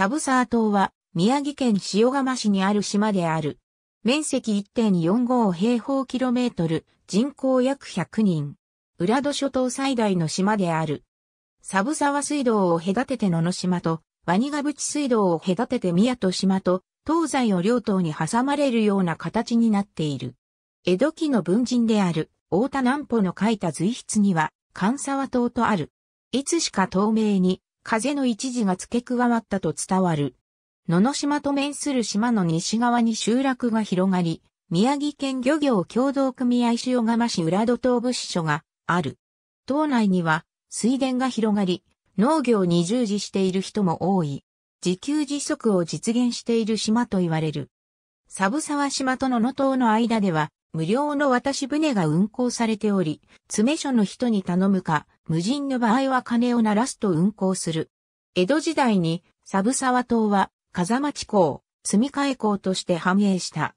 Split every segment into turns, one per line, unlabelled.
サブサー島は宮城県塩釜市にある島である。面積1.45平方キロメートル、人口約100人。浦戸諸島最大の島である。サブ沢水道を隔てて野の島と、ワニガチ水道を隔てて宮戸島と、東西を両島に挟まれるような形になっている。江戸期の文人である、太田南穂の書いた随筆には、関沢島とある。いつしか透明に、風の一時が付け加わったと伝わる。野々島と面する島の西側に集落が広がり、宮城県漁業協同組合塩釜市浦戸東部支所がある。島内には水田が広がり、農業に従事している人も多い。自給自足を実現している島と言われる。サブ沢島と野々島の間では無料の渡し船が運航されており、詰め所の人に頼むか、無人の場合は金を鳴らすと運航する。江戸時代に、サブサワ島は、風町港、積み替港として繁栄した。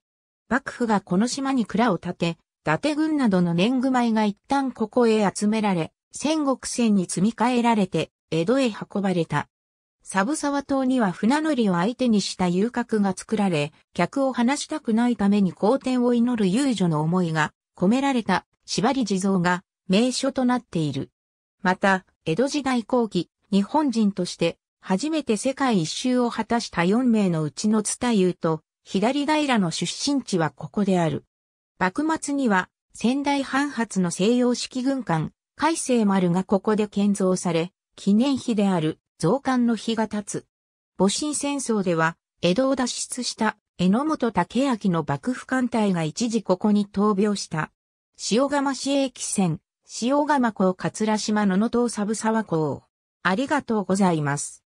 幕府がこの島に蔵を建て、伊達軍などの年貢米が一旦ここへ集められ、戦国船に積み替えられて、江戸へ運ばれた。サブサワ島には船乗りを相手にした遊郭が作られ、客を離したくないために好天を祈る遊女の思いが込められた縛り地蔵が名所となっている。また、江戸時代後期、日本人として初めて世界一周を果たした4名のうちの津田優と左平の出身地はここである。幕末には仙台藩発の西洋式軍艦、海星丸がここで建造され、記念碑である増刊の日が経つ。戊辰戦争では、江戸を脱出した榎本武明の幕府艦隊が一時ここに闘病した。塩釜市駅線、塩釜港桂島の野島サブ沢港。ありがとうございます。